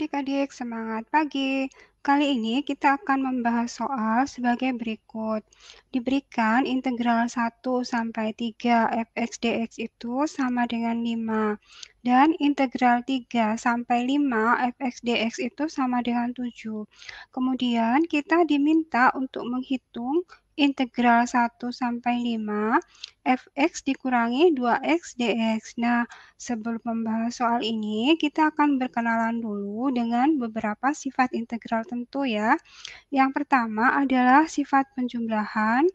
adik-adik, semangat pagi. Kali ini kita akan membahas soal sebagai berikut. Diberikan integral 1 sampai 3 fx dx itu sama dengan 5 dan integral 3 sampai 5 fx dx itu sama dengan 7. Kemudian kita diminta untuk menghitung integral 1 sampai 5 fx dikurangi 2x dx. Nah, sebelum membahas soal ini, kita akan berkenalan dulu dengan beberapa sifat integral tentu ya. Yang pertama adalah sifat penjumlahan.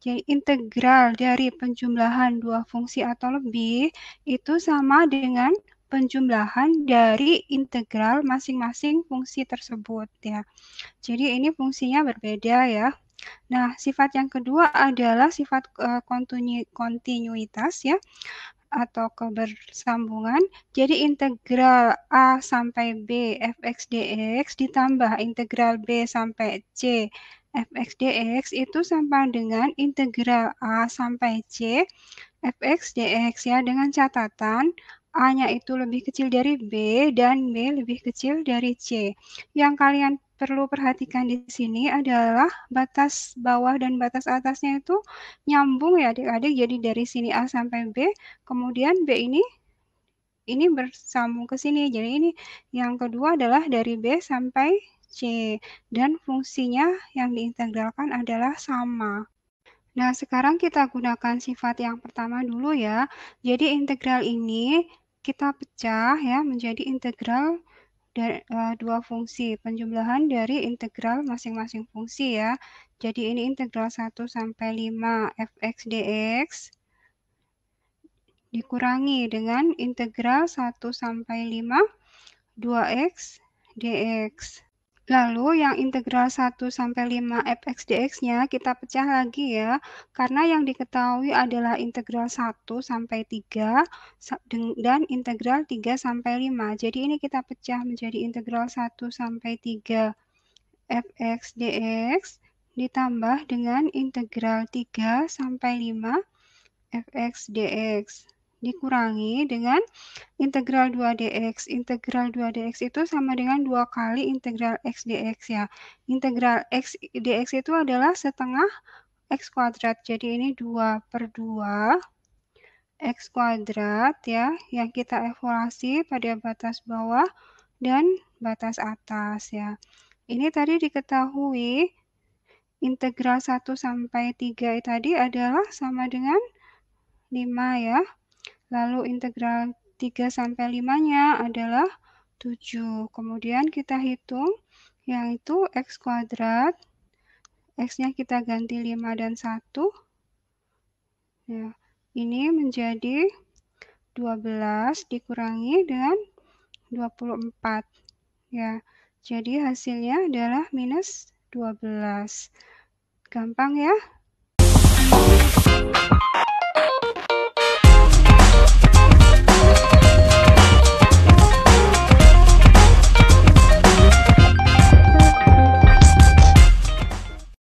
Jadi integral dari penjumlahan dua fungsi atau lebih itu sama dengan penjumlahan dari integral masing-masing fungsi tersebut ya. Jadi ini fungsinya berbeda ya. Nah, sifat yang kedua adalah sifat uh, kontinuitas ya atau kebersambungan. Jadi integral A sampai B fx dx ditambah integral B sampai C fx dx itu sama dengan integral A sampai C fx dx ya dengan catatan A-nya itu lebih kecil dari B dan B lebih kecil dari C. Yang kalian perlu perhatikan di sini adalah batas bawah dan batas atasnya itu nyambung ya adik-adik. Jadi dari sini A sampai B, kemudian B ini ini bersambung ke sini. Jadi ini yang kedua adalah dari B sampai C dan fungsinya yang diintegralkan adalah sama. Nah, sekarang kita gunakan sifat yang pertama dulu ya. Jadi integral ini kita pecah ya menjadi integral dari, eh, dua fungsi, penjumlahan dari integral masing-masing fungsi ya. Jadi ini integral 1 sampai 5 fx dx dikurangi dengan integral 1 sampai 5 2x dx. Lalu yang integral 1 sampai 5 fx dx-nya kita pecah lagi ya, karena yang diketahui adalah integral 1 sampai 3 dan integral 3 sampai 5. Jadi ini kita pecah menjadi integral 1 sampai 3 fx dx ditambah dengan integral 3 sampai 5 fx dx dikurangi dengan integral 2dx. Integral 2dx itu sama dengan 2 kali integral x dx ya. Integral x dx itu adalah setengah x kuadrat. Jadi ini 2 per 2 x kuadrat ya yang kita evaluasi pada batas bawah dan batas atas ya. Ini tadi diketahui integral 1 sampai 3 tadi adalah sama dengan 5 ya. Lalu integral 3 sampai 5-nya adalah 7. Kemudian kita hitung yaitu x kuadrat. X-nya kita ganti 5 dan 1. Ya, ini menjadi 12 dikurangi dengan 24. Ya, jadi hasilnya adalah minus 12. Gampang ya?